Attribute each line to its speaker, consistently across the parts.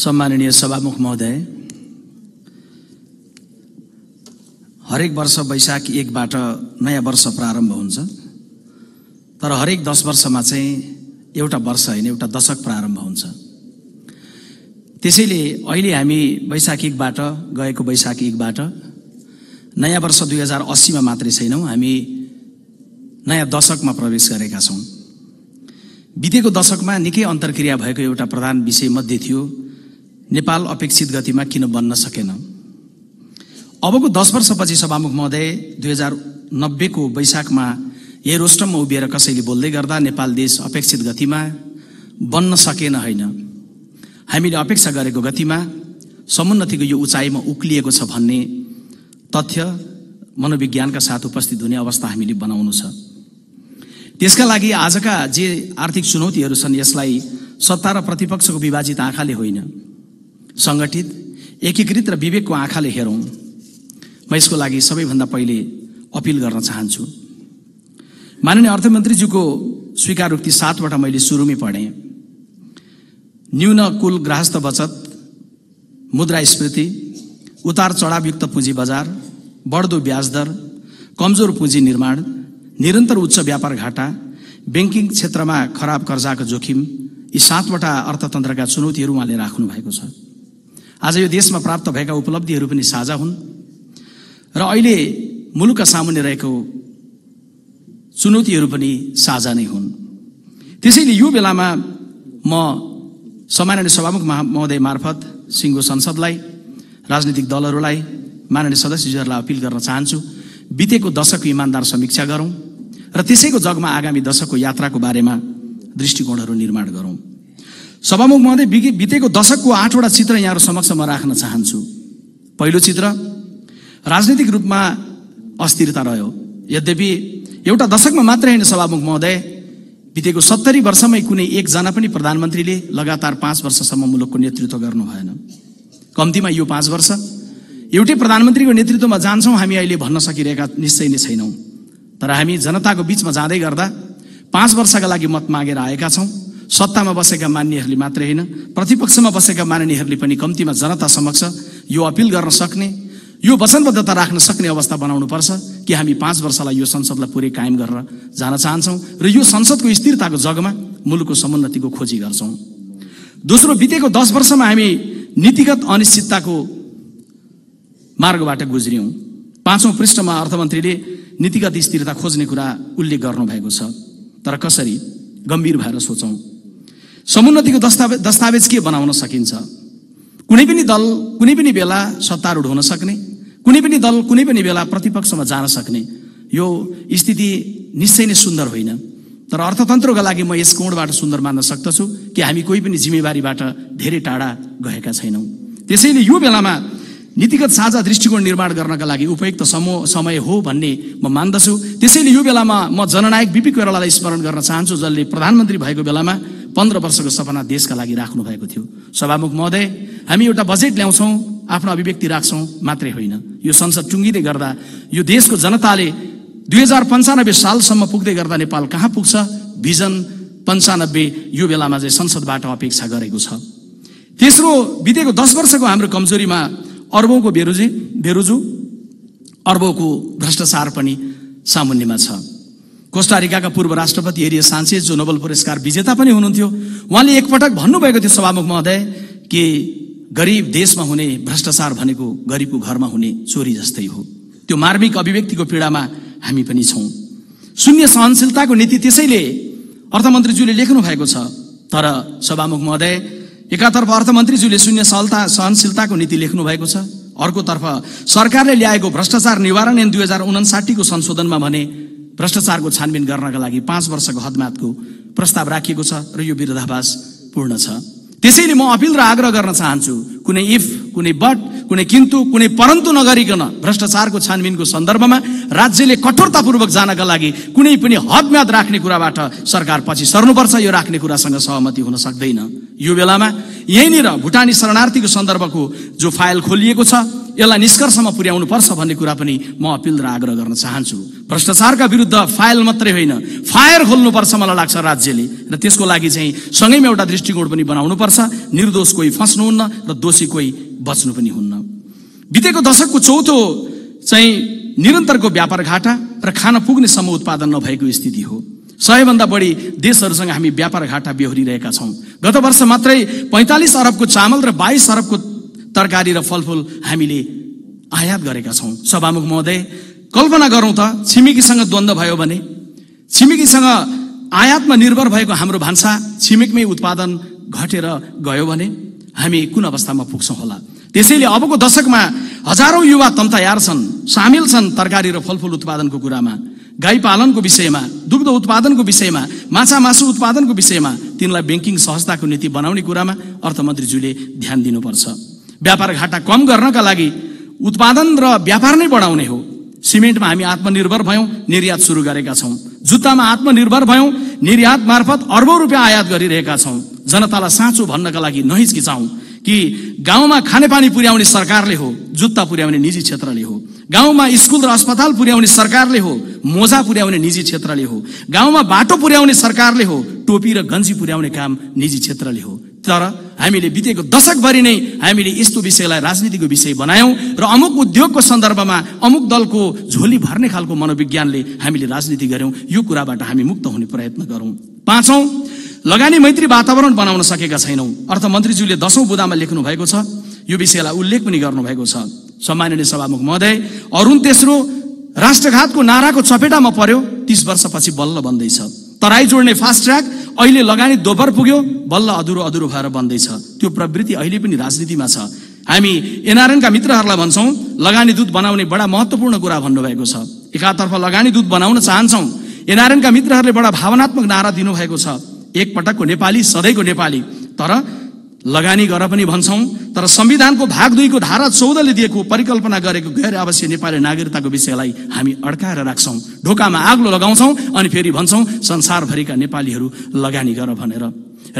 Speaker 1: सम्माननीय सभामुख महोदय हरेक वर्ष वैशाख एकबाट नयाँ वर्ष प्रारम्भ हुन्छ तर हरेक दस वर्षमा चाहिँ एउटा वर्ष होइन एउटा दशक प्रारम्भ हुन्छ त्यसैले अहिले हामी वैशाख एकबाट गएको वैशाख एकबाट नयाँ वर्ष दुई हजार अस्सीमा मात्रै छैनौँ हामी नयाँ दशकमा प्रवेश गरेका छौँ बितेको दशकमा निकै अन्तर्क्रिया भएको एउटा प्रधान विषयमध्ये थियो नेपाल अपेक्षित गतिमा किन बन्न सकेन अबको दस वर्षपछि सभामुख महोदय दुई हजार नब्बेको वैशाखमा यही रोस्टममा उभिएर कसैले बोल्दै गर्दा नेपाल देश अपेक्षित गतिमा बन्न सकेन होइन हामीले अपेक्षा गरेको गतिमा समुन्नतिको यो उचाइमा उक्लिएको छ भन्ने तथ्य मनोविज्ञानका साथ उपस्थित हुने अवस्था हामीले बनाउनु छ त्यसका लागि आजका जे आर्थिक चुनौतीहरू छन् यसलाई सत्ता र प्रतिपक्षको विभाजित आँखाले होइन सङ्गठित एकीकृत र विवेकको आँखाले हेरौँ म यसको लागि सबैभन्दा पहिले अपिल गर्न चाहन्छु माननीय अर्थमन्त्रीज्यूको स्वीकारोक्ति सातवटा मैले सुरुमै पढेँ न्यून कुल ग्राहस्थ बचत स्मृति उतार चढावयुक्त पुँजी बजार बढ्दो ब्याज दर कमजोर पुँजी निर्माण निरन्तर उच्च व्यापार घाटा ब्याङ्किङ क्षेत्रमा खराब कर्जाको जोखिम यी सातवटा अर्थतन्त्रका चुनौतीहरू उहाँले राख्नु भएको छ आज यो देशमा प्राप्त भएका उपलब्धिहरू पनि साझा हुन् र अहिले मुलुकका सामुन्ने रहेको चुनौतीहरू पनि साझा नै हुन् त्यसैले यो बेलामा म सम्माननीय सभामुख महा महोदय मार्फत सिङ्गो संसदलाई राजनीतिक दलहरूलाई माननीय सदस्यजीहरूलाई अपिल गर्न चाहन्छु बितेको दशकको इमान्दार समीक्षा गरौँ र त्यसैको जगमा आगामी दशकको यात्राको बारेमा दृष्टिकोणहरू निर्माण गरौँ सभामुख महोदय बितेको दशकको आठवटा चित्र यहाँहरू समक्ष म राख्न चाहन्छु पहिलो चित्र राजनीतिक रूपमा अस्थिरता रह्यो यद्यपि एउटा दशकमा मात्र होइन सभामुख महोदय बितेको सत्तरी वर्षमै कुनै एकजना पनि प्रधानमन्त्रीले लगातार पाँच वर्षसम्म मुलुकको नेतृत्व गर्नु भएन कम्तीमा यो पाँच वर्ष एउटै प्रधानमन्त्रीको नेतृत्वमा जान्छौँ हामी अहिले भन्न सकिरहेका निश्चय नै छैनौँ तर हामी जनताको बिचमा जाँदै गर्दा पाँच वर्षका लागि मत मागेर आएका छौँ सत्तामा बसेका मान्नेहरूले मात्रै होइन प्रतिपक्षमा बसेका मान्नेहरूले पनि कम्तीमा जनता समक्ष यो अपिल गर्न सक्ने यो वचनबद्धता राख्न सक्ने अवस्था बनाउनुपर्छ कि हामी पाँच वर्षलाई यो संसदलाई पुरै कायम गरेर जान चाहन्छौँ र यो संसदको स्थिरताको जगमा मुलुकको समुन्नतिको खोजी गर्छौँ दोस्रो बितेको दस वर्षमा हामी नीतिगत अनिश्चितताको मार्गबाट गुज्रियौँ पाँचौँ पृष्ठमा अर्थमन्त्रीले नीतिगत स्थिरता खोज्ने कुरा उल्लेख गर्नुभएको छ तर कसरी गम्भीर भएर सोचौँ समुन्नतिको दस्तावेज दस्तावेज के बनाउन सकिन्छ कुनै पनि दल कुनै पनि बेला सत्तारूढ हुन सक्ने कुनै पनि दल कुनै पनि बेला प्रतिपक्षमा जान सक्ने यो स्थिति निश्चय नै सुन्दर होइन तर अर्थतन्त्रको लागि म यस कोणबाट सुन्दर मान्न सक्दछु कि हामी कोही पनि जिम्मेवारीबाट धेरै टाढा गएका छैनौँ त्यसैले यो बेलामा नीतिगत साझा दृष्टिकोण निर्माण गर्नका लागि उपयुक्त समूह समय हो भन्ने म मान्दछु त्यसैले यो बेलामा म जननायक बिपी कोइरालालाई स्मरण गर्न चाहन्छु जसले प्रधानमन्त्री भएको बेलामा पन्ध्र वर्षको सपना देशका लागि राख्नु भएको थियो सभामुख महोदय हामी एउटा बजेट ल्याउँछौँ आफ्नो अभिव्यक्ति राख्छौँ मात्रै होइन यो संसद टुङ्गिँदै गर्दा यो देशको जनताले दुई हजार पन्चानब्बे सालसम्म पुग्दै गर्दा नेपाल कहाँ पुग्छ भिजन पन्चानब्बे यो बेलामा चाहिँ संसदबाट अपेक्षा गरेको छ तेस्रो बितेको दस वर्षको हाम्रो कमजोरीमा अर्बौँको बेरोजी बेरोजु अर्बौँको भ्रष्टाचार पनि सामान्यमा छ कोस्टारिकाका पूर्व राष्ट्रपति एरिया सान्से जो नोबल पुरस्कार विजेता पनि हुनुहुन्थ्यो उहाँले एकपटक भन्नुभएको थियो सभामुख महोदय कि गरिब देशमा हुने भ्रष्टाचार भनेको गरिबको घरमा हुने चोरी जस्तै हो त्यो मार्मिक अभिव्यक्तिको पीडामा हामी पनि छौँ शून्य सहनशीलताको नीति त्यसैले अर्थमन्त्रीज्यूले लेख्नु भएको छ तर सभामुख महोदय एकातर्फ अर्थमन्त्रीज्यूले शून्य सहलता सहनशीलताको नीति लेख्नु भएको छ अर्कोतर्फ सरकारले ल्याएको भ्रष्टाचार निवारण ऐन दुई हजार उनासाठीको संशोधनमा भने भ्रष्टाचारको छानबिन गर्नका लागि पाँच वर्षको हदमातको प्रस्ताव राखिएको छ र यो विरोधाभास पूर्ण छ त्यसैले म अपिल र आग्रह गर्न चाहन्छु कुनै इफ कुनै बट कुनै किन्तु कुनै परन्तु नगरिकन भ्रष्टाचारको छानबिनको सन्दर्भमा राज्यले कठोरतापूर्वक जानका लागि कुनै पनि हदम्याद राख्ने कुराबाट सरकार पछि सर्नुपर्छ यो राख्ने कुरासँग सहमति हुन सक्दैन यो बेलामा यहीँनिर भुटानी शरणार्थीको सन्दर्भको जो फाइल खोलिएको छ यसलाई निष्कर्षमा पुर्याउनु पर्छ भन्ने कुरा पनि म अपिल र आग्रह गर्न चाहन्छु भ्रष्टाचारका विरुद्ध फाइल मात्रै होइन फायर खोल्नुपर्छ मलाई लाग्छ राज्यले र त्यसको लागि चाहिँ सँगैमा एउटा दृष्टिकोण पनि बनाउनुपर्छ निर्दोष कोही फस्नुहुन्न र दोषी कोही बच्नु पनि हुन्न बितेको दशकको चौथो चाहिँ निरन्तरको व्यापार घाटा र खान पुग्ने सम्म उत्पादन नभएको स्थिति हो सयभन्दा बढी देशहरूसँग हामी व्यापार घाटा बेहोरिरहेका छौँ गत वर्ष मात्रै पैँतालिस अरबको चामल र बाइस अरबको तरकारी र फलफुल हामीले आयात गरेका छौँ सभामुख महोदय कल्पना गरौँ त छिमेकीसँग द्वन्द्व भयो भने छिमेकीसँग आयातमा निर्भर भएको हाम्रो भान्सा छिमेकमै उत्पादन घटेर गयो भने हामी कुन अवस्थामा पुग्छौँ होला त्यसैले अबको दशकमा हजारौँ युवा तम्तायार छन् सामेल छन् तरकारी र फलफुल उत्पादनको कुरामा गाई पालनको विषयमा दुग्ध उत्पादनको विषयमा माछा मासु उत्पादनको विषयमा तिनलाई ब्याङ्किङ सहजताको नीति बनाउने कुरामा अर्थमन्त्रीज्यूले ध्यान दिनुपर्छ व्यापार घाटा कम गर्नका लागि उत्पादन र व्यापार नै बढाउने हो सिमेन्टमा हामी आत्मनिर्भर भयौँ निर्यात सुरु गरेका छौँ जुत्तामा आत्मनिर्भर भयौँ निर्यात मार्फत अर्बौँ रुपियाँ आयात गरिरहेका छौँ जनतालाई साँचो भन्नका लागि नहिचकिचाउँ कि गाउँमा खानेपानी पुर्याउने सरकारले हो जुत्ता पुर्याउने निजी क्षेत्रले हो गाउँमा स्कुल र अस्पताल पुर्याउने सरकारले हो मोजा पुर्याउने निजी क्षेत्रले हो गाउँमा बाटो पुर्याउने सरकारले हो टोपी र गन्जी पुर्याउने काम निजी क्षेत्रले हो तर हामीले बितेको दशकभरि नै हामीले यस्तो विषयलाई राजनीतिको विषय बनायौँ र अमुक उद्योगको सन्दर्भमा अमुक दलको झोली भर्ने खालको मनोविज्ञानले हामीले राजनीति गऱ्यौँ यो कुराबाट हामी मुक्त हुने प्रयत्न गरौँ पाँचौँ लगानी मैत्री वातावरण बनाउन सकेका छैनौँ अर्थमन्त्रीज्यूले दसौँ बुदामा लेख्नु भएको छ यो विषयलाई उल्लेख पनि गर्नुभएको छ सम्माननीय सभामुख महोदय अरुण तेस्रो राष्ट्रघातको नाराको चपेटामा पर्यो तिस वर्षपछि बल्ल बन्दैछ तराई जोड्ने फास्ट ट्र्याक अहिले लगानी दोबर पुग्यो बल्ल अधुरो अधुरो भएर बन्दैछ त्यो प्रवृत्ति अहिले पनि राजनीतिमा छ हामी एनआरएनका मित्रहरूलाई भन्छौँ लगानी दूत बनाउने बडा महत्त्वपूर्ण कुरा भन्नुभएको छ एकातर्फ लगानी दूत बनाउन चाहन्छौँ एनआरएनका मित्रहरूले बडा भावनात्मक नारा दिनुभएको छ एकपटकको नेपाली सधैँको नेपाली तर लगानी गर पनि भन्छौँ तर संविधानको भाग दुईको धारा चौधले दिएको परिकल्पना गरेको गैर आवासीय नेपाली नागरिकताको विषयलाई हामी अड्काएर राख्छौँ ढोकामा आग्लो लगाउँछौँ अनि फेरि भन्छौँ संसारभरिका नेपालीहरू लगानी गर भनेर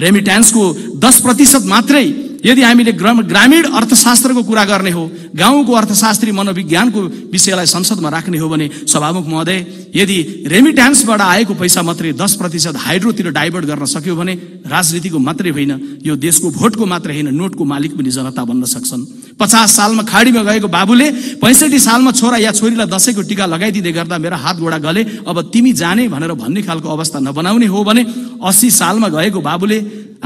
Speaker 1: रेमिट्यान्सको दस प्रतिशत मात्रै यदि हामीले ग्रामीण अर्थशास्त्रको कुरा गर्ने हो गाउँको अर्थशास्त्री मनोविज्ञानको विषयलाई संसदमा राख्ने हो भने सभामुख महोदय यदि रेमिट्यान्सबाट आएको पैसा मात्रै दस प्रतिशत हाइड्रोतिर डाइभर्ट गर्न सक्यो भने राजनीतिको मात्रै होइन यो देशको भोटको मात्रै होइन नोटको मालिक पनि जनता बन्न सक्छन् पचास सालमा खाडीमा गएको बाबुले पैँसठी सालमा छोरा या छोरीलाई दसैँको टिका लगाइदिँदै गर्दा मेरो हात गोडा गले अब तिमी जाने भनेर भन्ने खालको अवस्था नबनाउने हो भने अस्सी सालमा गएको बाबुले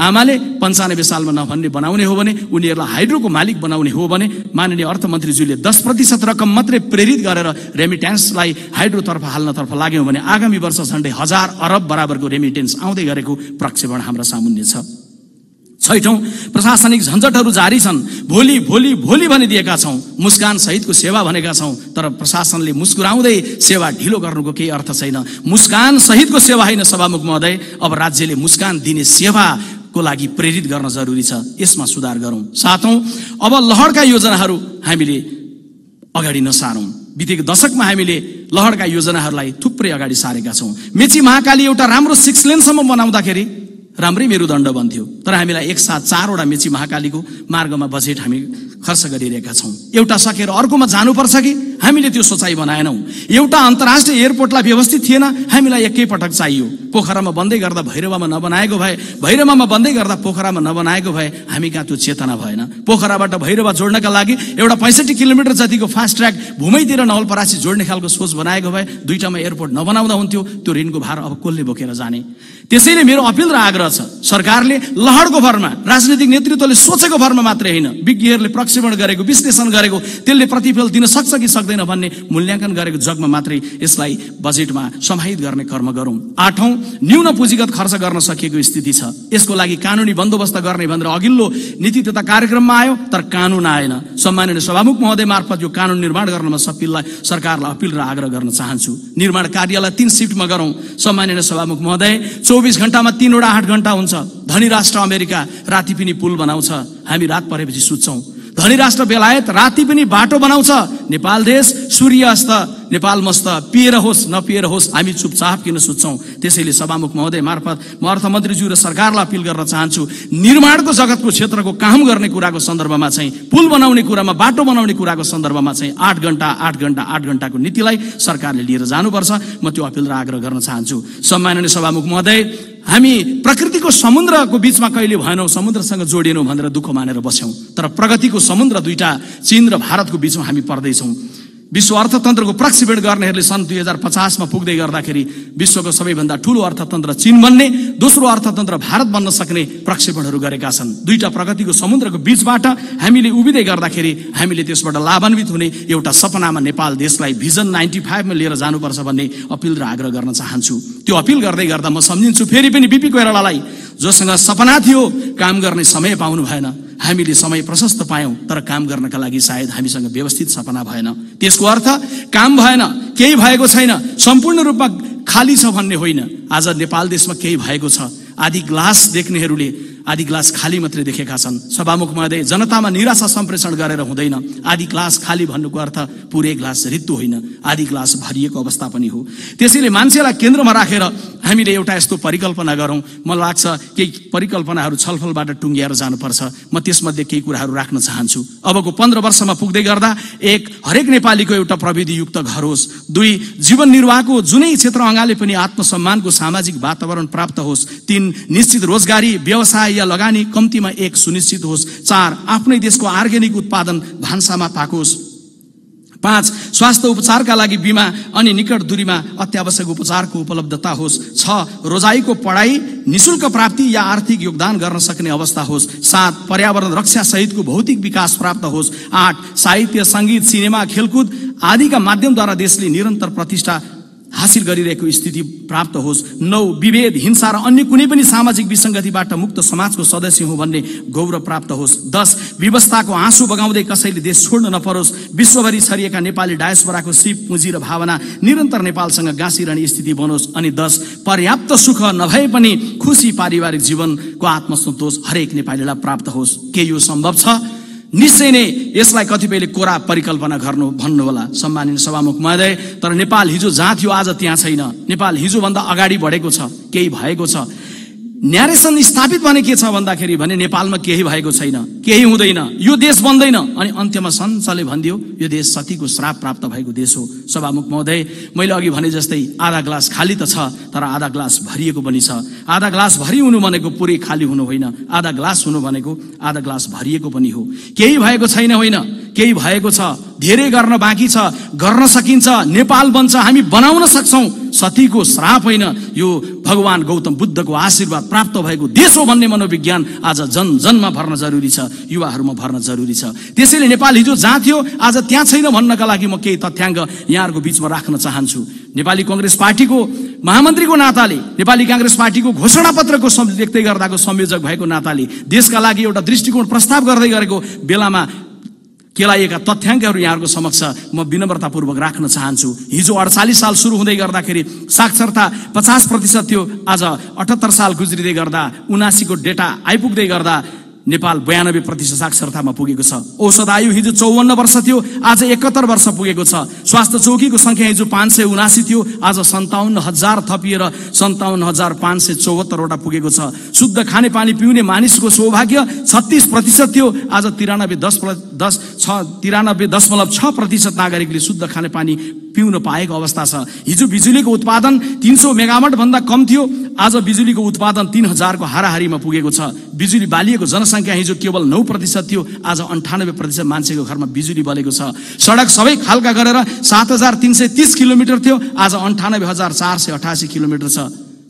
Speaker 1: आमाले पन्चानब्बे सालमा नभन्ने बनाउने हो भने उनीहरूलाई हाइड्रोको मालिक बनाउने हो भने माननीय अर्थमन्त्रीज्यूले दस प्रतिशत रकम मात्रै प्रेरित गरेर रेमिटेन्सलाई हाइड्रोतर्फ हाल्नतर्फ लाग्यौँ भने आगामी वर्ष झन्डै हजार अरब बराबरको रेमिटेन्स आउँदै गरेको प्रक्षेपण हाम्रो सामुन्ने छ छैठौँ प्रशासनिक झन्झटहरू जारी छन् भोलि भोलि भोलि भनिदिएका छौँ मुस्कान सहितको सेवा भनेका छौँ तर प्रशासनले मुस्कुराउँदै सेवा ढिलो गर्नुको केही अर्थ छैन मुस्कान सहितको सेवा होइन सभामुख महोदय अब राज्यले मुस्कान दिने सेवाको लागि प्रेरित गर्न जरुरी छ यसमा सुधार गरौँ सातौँ अब लहरका योजनाहरू हामीले अगाडि नसारौँ बितेको दशकमा हामीले लहरका योजनाहरूलाई थुप्रै अगाडि सारेका छौँ मेची महाकाली एउटा राम्रो सिक्स लेनसम्म बनाउँदाखेरि राम्रै मेरुदण्ड बन्थ्यो तर हामीलाई एकसाथ चारवटा मेची महाकालीको मार्गमा बजेट हामी खर्च गरिरहेका छौँ एउटा सकेर अर्कोमा जानुपर्छ कि हामीले त्यो सोचाइ बनाएनौँ एउटा अन्तर्राष्ट्रिय एयरपोर्टलाई व्यवस्थित थिएन हामीलाई एकैपटक चाहियो पोखरामा बन्दै गर्दा भैरवामा नबनाएको भए भैरवामा बन्दै गर्दा पोखरामा नबनाएको भए हामी कहाँ त्यो चेतना भएन पोखराबाट भैरवा जोड्नका लागि एउटा पैँसठी किलोमिटर जतिको फास्ट ट्र्याक भूमैतिर नवलपरासी जोड्ने खालको सोच बनाएको भए दुइटामा एयरपोर्ट नबनाउँदा हुन्थ्यो त्यो ऋणको भार अब कसले बोकेर जाने त्यसैले मेरो अपिल र आग्रह छ सरकारले लहरको भरमा राजनीतिक नेतृत्वले सोचेको भरमा मात्रै होइन विज्ञहरूले प्रक्ष परीक्षण गरेको विश्लेषण गरेको त्यसले प्रतिफल दिन सक्छ कि सक्दैन भन्ने मूल्याङ्कन गरेको जगमा मात्रै यसलाई बजेटमा समाहित गर्ने कर्म गरौँ आठौँ न्यून पुँजीगत खर्च गर्न सकिएको स्थिति छ यसको लागि कानुनी बन्दोबस्त गर्ने भनेर अघिल्लो नीति तथा कार्यक्रममा आयो तर कानुन आएन सम्माननीय सभामुख महोदय मार्फत यो कानुन निर्माण गर्नमा सपिललाई सरकारलाई अपिल र आग्रह गर्न चाहन्छु निर्माण कार्यलाई तिन सिफ्टमा गरौँ सम्माननीय सभामुख महोदय चौबिस घन्टामा तिनवटा आठ घन्टा हुन्छ धनी राष्ट्र अमेरिका राति पनि पुल बनाउँछ हामी रात परेपछि सुत्छौँ धनी राष्ट्र बेलायत राति पनि बाटो बनाउँछ नेपाल देश सूर्यास्त नेपाल मस्त पिएर होस् नपिएर होस् हामी चुपचाप किन सुत्छौँ त्यसैले सभामुख महोदय मार्फत म अर्थमन्त्रीज्यू र सरकारलाई अपिल गर्न चाहन्छु निर्माणको जगतको क्षेत्रको काम गर्ने कुराको सन्दर्भमा चाहिँ पुल बनाउने कुरामा बाटो बनाउने कुराको सन्दर्भमा चाहिँ आठ घन्टा आठ घन्टा आठ घन्टाको नीतिलाई सरकारले लिएर जानुपर्छ म त्यो अपिल र आग्रह गर्न चाहन्छु सम्माननीय सभामुख महोदय हामी प्रकृतिको समुद्रको बिचमा कहिले भएनौँ समुद्रसँग जोडिएनौँ भनेर दुःख मानेर बस्यौँ तर प्रगतिको समुद्र दुईटा चिन र भारतको बिचमा हामी पर्दैछौँ विश्व अर्थतन्त्रको प्रक्षेपण गर्नेहरूले सन् दुई हजार पचासमा पुग्दै गर्दाखेरि विश्वको सबैभन्दा ठुलो अर्थतन्त्र चीन बन्ने दोस्रो अर्थतन्त्र भारत बन्न सक्ने प्रक्षेपणहरू गरेका छन् दुईटा प्रगतिको समुद्रको बीचबाट हामीले उभिँदै गर्दाखेरि हामीले त्यसबाट लाभान्वित हुने एउटा सपनामा नेपाल देशलाई भिजन नाइन्टी फाइभमा लिएर जानुपर्छ भन्ने अपिल र आग्रह गर्न चाहन्छु त्यो अपिल गर्दै गर्दा म सम्झिन्छु फेरि पनि बिपी कोइरालालाई जोसँग सपना थियो काम गर्ने समय पाउनु भएन हामीले समय प्रशस्त पायौँ तर काम गर्नका लागि सायद हामीसँग व्यवस्थित सपना भएन त्यसको अर्थ काम भएन केही भएको छैन सम्पूर्ण रूपमा खाली छ भन्ने होइन आज नेपाल देशमा केही भएको छ आदि ग्लास देख्नेहरूले आदि ग्लास खाली मात्रै देखेका छन् सभामुख महोदय जनतामा निराशा सम्प्रेषण गरेर हुँदैन आदि क्लास खाली भन्नुको अर्थ पुरै ग्लास ऋतु होइन आदि क्लास भरिएको अवस्था पनि हो त्यसैले मान्छेलाई केन्द्रमा राखेर हामीले एउटा यस्तो परिकल्पना गरौँ मलाई लाग्छ केही परिकल्पनाहरू छलफलबाट टुङ्ग्याएर जानुपर्छ म त्यसमध्ये केही कुराहरू राख्न चाहन्छु अबको पन्ध्र वर्षमा पुग्दै गर्दा एक हरेक नेपालीको एउटा प्रविधियुक्त घर होस् दुई जीवन निर्वाहको जुनै क्षेत्र अँगाले पनि आत्मसम्मानको सामाजिक वातावरण प्राप्त होस् तिन निश्चित रोजगारी व्यवसाय या लगानी कम्तीमा एक सुनिश्चित होस् चार आफ्नै देशको आर्ग्यानिक उत्पादन भान्सामा पाकोस् पाँच स्वास्थ्य उपचारका लागि बिमा अनि निकट दूरीमा अत्यावश्यक उपचारको उपलब्धता होस् छ रोजाइको पढाइ निशुल्क प्राप्ति या आर्थिक योगदान गर्न सक्ने अवस्था होस् सात पर्यावरण रक्षा सहितको भौतिक विकास प्राप्त होस् आठ साहित्य सङ्गीत सिनेमा खेलकुद आदिका माध्यमद्वारा देशले निरन्तर प्रतिष्ठा हासिल गरिरहेको स्थिति प्राप्त होस् नौ विभेद हिंसा र अन्य कुनै पनि सामाजिक विसङ्गतिबाट मुक्त समाजको सदस्य हुँ भन्ने गौरव प्राप्त होस् दस व्यवस्थाको आँसु बगाउँदै कसैले देश छोड्न नपरोस् विश्वभरि छरिएका नेपाली डायस्पराको सिप पुँजी र भावना निरन्तर नेपालसँग गाँसिरहने स्थिति बनोस् अनि दस पर्याप्त सुख नभए पनि खुसी पारिवारिक जीवनको आत्मसन्तोष हरेक नेपालीलाई प्राप्त होस् के यो सम्भव छ निश्चय नै यसलाई कतिपयले कोरा परिकल्पना गर्नु होला सम्मानित सभामुख महोदय तर नेपाल हिजो जहाँ थियो आज त्यहाँ छैन नेपाल हिजोभन्दा अगाडि बढेको छ केही भएको छ न्यारेसन स्थापित भने के छ भन्दाखेरि भने नेपालमा केही भएको छैन केही हुँदैन यो देश बन्दैन अनि अन्त्यमा सञ्चले भनिदियो यो देश सतीको श्राप प्राप्त भएको देश हो सभामुख महोदय मैले अघि भने जस्तै आधा ग्लास खाली त छ तर आधा ग्लास भरिएको पनि छ आधा ग्लास भरि हुनु भनेको पुरै खाली हुनु होइन आधा ग्लास हुनु भनेको आधा ग्लास भरिएको पनि हो केही भएको छैन होइन केही भएको छ धेरै गर्न बाँकी छ गर्न सकिन्छ नेपाल बन्छ हामी बनाउन सक्छौँ सतीको श्राप होइन यो भगवान् गौतम बुद्धको आशीर्वाद प्राप्त भएको देश हो भन्ने मनोविज्ञान आज जन जनमा भर्न जरुरी छ युवाहरूमा भर्न जरुरी छ त्यसैले नेपाल हिजो जहाँ थियो आज त्यहाँ छैन भन्नका लागि म केही तथ्याङ्क यहाँहरूको बिचमा राख्न चाहन्छु नेपाली कङ्ग्रेस पार्टीको महामन्त्रीको नाताले नेपाली काङ्ग्रेस पार्टीको घोषणा पत्रको गर्दाको संयोजक भएको नाताले देशका लागि एउटा दृष्टिकोण प्रस्ताव गर्दै गरेको बेलामा केलाइएका तथ्याङ्कहरू यहाँहरूको समक्ष म विनम्रतापूर्वक राख्न चाहन्छु हिजो अडचालिस साल सुरु हुँदै गर्दाखेरि साक्षरता पचास प्रतिशत थियो आज अठहत्तर साल गुज्रिँदै गर्दा उनासीको डेटा आइपुग्दै गर्दा नेपाल बयानब्बे प्रतिशत साक्षरतामा पुगेको छ औषध आयु हिजो चौवन्न वर्ष थियो आज एकहत्तर वर्ष पुगेको छ स्वास्थ्य चौकीको सङ्ख्या हिजो पाँच सय उनासी थियो आज सन्ताउन्न हजार थपिएर सन्ताउन्न हजार पाँच सय चौहत्तरवटा पुगेको छ शुद्ध खाने पानी पिउने मानिसको सौभाग्य छत्तिस प्रतिशत थियो आज तिरानब्बे दस दस छ तिरानब्बे दशमलव छ प्रतिशत नागरिकले शुद्ध खाने पानी पिउन पाएको अवस्था छ हिजो बिजुलीको उत्पादन तिन सौ मेगावटभन्दा भन्दा कम थियो आज बिजुलीको उत्पादन तिन हजारको हाराहारीमा पुगेको छ बिजुली बालिएको जनसङ्ख्या जनसङ्ख्या हिजो केवल नौ प्रतिशत थियो आज अन्ठानब्बे प्रतिशत मान्छेको घरमा बिजुली बलेको छ सडक सबै खालका गरेर सात हजार तिन सय तिस किलोमिटर थियो आज अन्ठानब्बे हजार चार सय अठासी किलोमिटर छ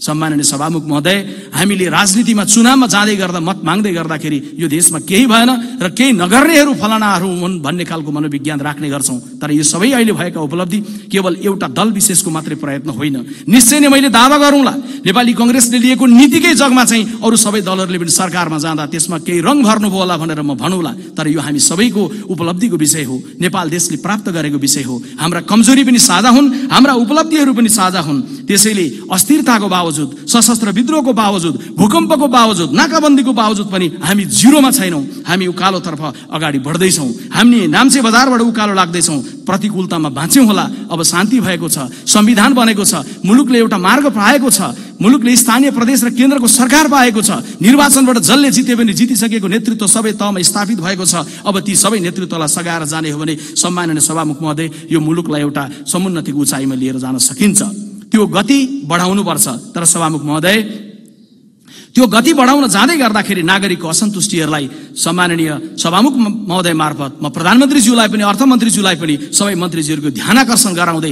Speaker 1: सम्माननीय सभामुख महोदय हामीले राजनीतिमा चुनावमा जाँदै गर्दा मत माग्दै गर्दाखेरि यो देशमा केही भएन र केही नगर्नेहरू फलानाहरू हुन् भन्ने खालको मनोविज्ञान राख्ने गर्छौँ तर यो सबै अहिले भएका उपलब्धि केवल एउटा दल विशेषको मात्रै प्रयत्न होइन निश्चय नै मैले दावा गरौँला नेपाली कङ्ग्रेसले लिएको नीतिकै जगमा चाहिँ अरू सबै दलहरूले पनि सरकारमा जाँदा त्यसमा केही रङ भर्नुभयो होला भनेर म भनौँला तर यो हामी सबैको उपलब्धिको विषय हो नेपाल देशले प्राप्त गरेको विषय हो हाम्रा कमजोरी पनि साझा हुन् हाम्रा उपलब्धिहरू पनि साझा हुन् त्यसैले अस्थिरताको भाव बावजुद सशस्त्र विद्रोहको बावजुद भूकम्पको बावजुद नाकाबन्दीको बावजुद पनि हामी जिरोमा छैनौँ हामी उकालोतर्फ अगाडि बढ्दैछौँ हामी नाम्चे बजारबाट उकालो लाग्दैछौँ प्रतिकूलतामा बाँच्यौँ होला अब शान्ति भएको छ संविधान बनेको छ मुलुकले एउटा मार्ग पाएको छ मुलुकले स्थानीय प्रदेश र केन्द्रको सरकार पाएको छ निर्वाचनबाट जसले जित्यो पनि जितिसकेको नेतृत्व सबै तहमा स्थापित भएको छ अब ती सबै नेतृत्वलाई सघाएर जाने हो भने सम्माननीय सभामुख महोदय यो मुलुकलाई एउटा समुन्नतिको उचाइमा लिएर जान सकिन्छ त्यो गति बढाउनुपर्छ तर सभामुख महोदय त्यो गति बढाउन जाँदै गर्दाखेरि नागरिकको असन्तुष्टिहरूलाई सम्माननीय सभामुख महोदय मार्फत म प्रधानमन्त्रीज्यूलाई पनि अर्थमन्त्रीज्यूलाई पनि सबै मन्त्रीज्यूहरूको ध्यान आकर्षण गराउँदै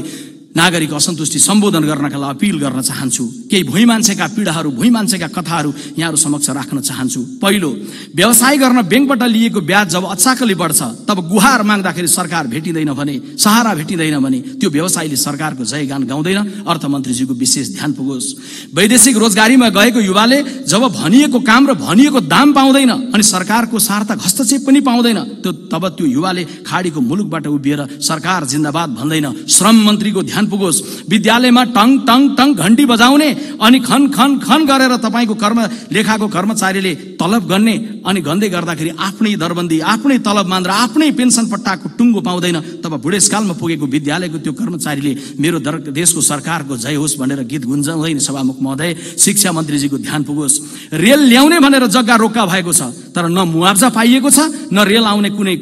Speaker 1: नागरिक असन्तुष्टि सम्बोधन गर्नका लागि अपिल गर्न चाहन्छु केही भुइँ मान्छेका पीडाहरू भुइँ मान्छेका कथाहरू यहाँहरू समक्ष राख्न चाहन्छु पहिलो व्यवसाय गर्न ब्याङ्कबाट लिएको ब्याज जब अचाकली बढ्छ तब गुहार माग्दाखेरि सरकार भेटिँदैन भने सहारा भेटिँदैन भने त्यो व्यवसायले सरकारको जयगान गाउँदैन अर्थमन्त्रीजीको विशेष ध्यान पुगोस् वैदेशिक रोजगारीमा गएको युवाले जब भनिएको काम र भनिएको दाम पाउँदैन अनि सरकारको सार्थक हस्तक्षेप पनि पाउँदैन त्यो तब त्यो युवाले खाडीको मुलुकबाट उभिएर सरकार जिन्दाबाद भन्दैन श्रम मन्त्रीको ध्यान स्थान पुगोस् विद्यालयमा टङ टङ टङ घन्टी बजाउने अनि खन खन खन गरेर तपाईँको कर्म लेखाको कर्मचारीले तलब गर्ने अनि गन्दै गर्दाखेरि आफ्नै दरबन्दी आफ्नै तलब मान्द्रा आफ्नै पेन्सन पट्टाको टुङ्गो पाउँदैन तब बुढेसकालमा पुगेको विद्यालयको त्यो कर्मचारीले मेरो देशको सरकारको जय होस् भनेर गीत गुन्जाउँदैन सभामुख महोदय शिक्षा मन्त्रीजीको ध्यान पुगोस् रेल ल्याउने भनेर जग्गा रोक्का भएको छ तर न मुआब्जा पाइएको छ न रेल आउने कुनै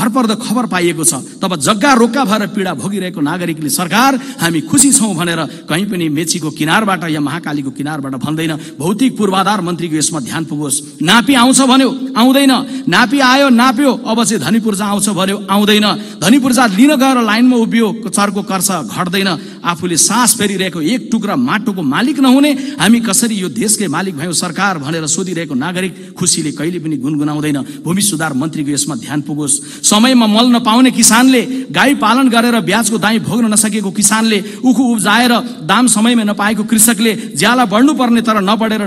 Speaker 1: भरपर्दो खबर पाइएको छ तब जग्गा रोक्का भएर पीडा भोगिरहेको नागरिकले सरकार हामी खुसी छौँ भनेर कहीँ पनि मेचीको किनारबाट या महाकालीको किनारबाट भन्दैन भौतिक पूर्वाधार मन्त्रीको यसमा ध्यान पुगोस् नापी आउँछ भन्यो आउँदैन नापी आयो नाप्यो अब चाहिँ धनी पूर्जा आउँछ भन्यो आउँदैन धनी पूर्जा लिन गएर लाइनमा उभियो चर्को कर्स घट्दैन आफूले सास फेरिरहेको एक टुक्रा माटोको मालिक नहुने हामी कसरी यो देशकै मालिक भयौँ सरकार भनेर सोधिरहेको नागरिक खुसीले कहिले पनि गुनगुनाउँदैन भूमि सुधार मन्त्रीको यसमा ध्यान पुगोस् समयमा मल नपाउने किसानले गाई पालन गरेर ब्याजको दाई भोग्न नसकेको किसानले उखु उब्जाएर दाम समयमा नपाएको कृषकले ज्याला बढ्नुपर्ने तर नबढेर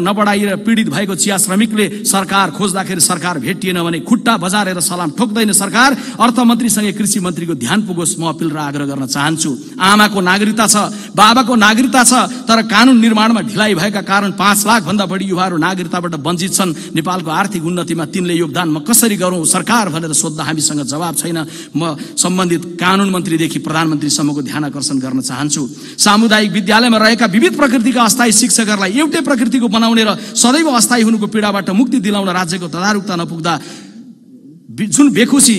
Speaker 1: र पीडित भएको चिया श्रमिकले सरकार खोज्दाखेरि सरकार भेटिएन भने खुट्टा बजारेर सलाम ठोक्दैन सरकार अर्थमन्त्रीसँगै कृषि मन्त्रीको ध्यान पुगोस् म अपिल र आग्रह गर्न चाहन्छु आमाको नागरिकता छ बाबाको नागरिकता छ तर कानुन निर्माणमा ढिलाइ भएका कारण पाँच लाखभन्दा बढी युवाहरू नागरिकताबाट वञ्चित छन् नेपालको आर्थिक उन्नतिमा तिनले म कसरी गरौँ सरकार भनेर सोद्धा हामीसँग जवाब छैन म सम्बन्धित कानुन मन्त्रीदेखि प्रधानमन्त्रीसम्मको ध्यान आकर्षण गर्न चाहन्छु सामुदायिक विद्यालयमा रहेका विविध प्रकृतिका अस्थायी शिक्षकहरूलाई एउटै प्रकृतिको बनाउने र सदैव अस्थायी हुनुको पीडाबाट मुक्ति दिलाउन राज्यको तदारुकता नपुग्दा जुन बेखुसी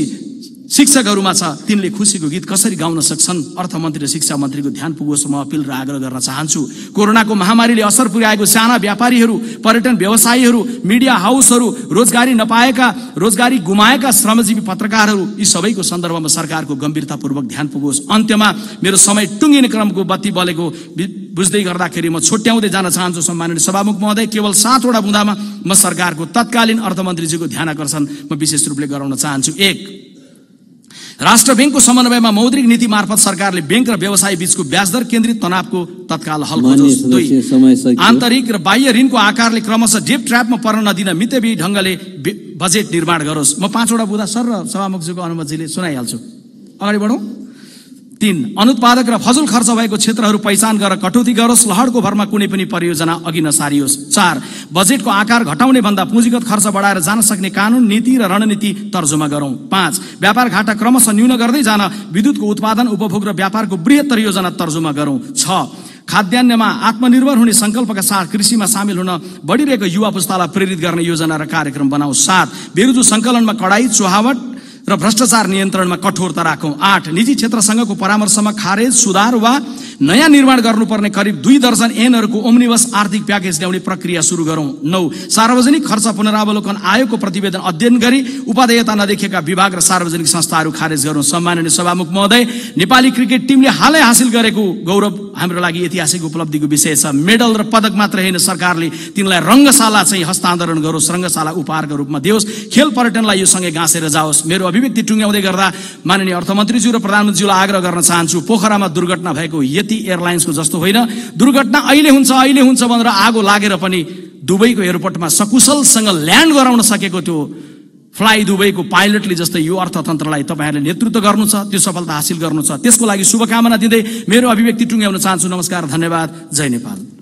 Speaker 1: शिक्षकहरूमा छ तिनले खुसीको गीत कसरी गाउन सक्छन् अर्थमन्त्री र शिक्षा मन्त्रीको ध्यान पुगोस् म अपिल र आग्रह गर्न चाहन्छु कोरोनाको महामारीले असर पुर्याएको साना व्यापारीहरू पर्यटन व्यवसायीहरू मिडिया हाउसहरू रोजगारी नपाएका रोजगारी गुमाएका श्रमजीवी पत्रकारहरू यी सबैको सन्दर्भमा सरकारको गम्भीरतापूर्वक ध्यान पुगोस् अन्त्यमा मेरो समय टुङ्गिने क्रमको बत्ती बलेको बुझ्दै गर्दाखेरि म छुट्याउँदै जान चाहन्छु सम्माननीय सभामुख महोदय केवल सातवटा बुँदामा म सरकारको तत्कालीन अर्थमन्त्रीजीको ध्यान आकर्षण म विशेष रूपले गराउन चाहन्छु एक राष्ट्र ब्याङ्कको समन्वयमा मौद्रिक नीति मार्फत सरकारले ब्याङ्क र व्यवसाय बीचको ब्याजदर केन्द्रित तनावको तत्काल हल आन्तरिक र बाह्य ऋणको आकारले क्रमशः डेप ट्र्यापमा पर्न नदिन मितव्ययी ढङ्गले बजेट निर्माण गरोस् म पाँचवटा बुधा सर र सभामुखज्यूको अनुमतिले सुनाइहाल्छु अगाडि बढौँ तिन अनुत्पादक र फजुल खर्च भएको क्षेत्रहरू पहिचान गरेर कटौती गरोस् लहरको भरमा कुनै पनि परियोजना अघि नसारियोस् चार बजेटको आकार घटाउने भन्दा पुँजीगत खर्च बढाएर जान सक्ने कानुन नीति र रणनीति तर्जुमा गरौँ पाँच व्यापार घाटा क्रमशः न्यून गर्दै जान विद्युतको उत्पादन उपभोग र व्यापारको बृहत्तर योजना तर्जुमा गरौँ छ खाद्यान्नमा आत्मनिर्भर हुने संकल्पका साथ कृषिमा सामेल हुन बढिरहेको युवा पुस्तालाई प्रेरित गर्ने योजना र कार्यक्रम बनाऊ सात बेरुजु सङ्कलनमा कडाई चुहावट र भ्रष्टाचार नियन्त्रणमा कठोरता राखौँ आठ निजी क्षेत्रसँगको परामर्शमा खारेज सुधार वा नयाँ निर्माण गर्नुपर्ने करिब दुई दर्जन एनहरूको ओम्निवस आर्थिक प्याकेज ल्याउने प्रक्रिया सुरु गरौँ नौ सार्वजनिक खर्च पुनरावलोकन आयोगको प्रतिवेदन अध्ययन गरी उपाध्ययता नदेखेका विभाग र सार्वजनिक संस्थाहरू खारेज गरौँ सम्माननीय सभामुख महोदय नेपाली क्रिकेट टिमले हालै हासिल गरेको गौरव हाम्रो लागि ऐतिहासिक उपलब्धिको विषय छ मेडल र पदक मात्र होइन सरकारले तिनलाई रङ्गशाला चाहिँ हस्तान्तरण गरोस् रङ्गशाला उपहारको रूपमा दियोस् खेल पर्यटनलाई यो सँगै गाँसेर जाओस् मेरो अभिव्यक्ति टुङ्ग्याउँदै गर्दा माननीय अर्थमन्त्रीज्यू र प्रधानमन्त्रीज्यूलाई आग्रह गर्न चाहन्छु पोखरामा दुर्घटना भएको यति एयरलाइन्सको जस्तो होइन दुर्घटना अहिले हुन्छ अहिले हुन्छ भनेर आगो लागेर पनि दुबईको एयरपोर्टमा सकुशलसँग ल्यान्ड गराउन सकेको त्यो फ्लाइ दुबईको पाइलटले जस्तै यो अर्थतन्त्रलाई तपाईँहरूले नेतृत्व गर्नु छ त्यो सफलता हासिल गर्नु छ त्यसको लागि शुभकामना दिँदै मेरो अभिव्यक्ति टुङ्ग्याउन चाहन्छु नमस्कार धन्यवाद जय नेपाल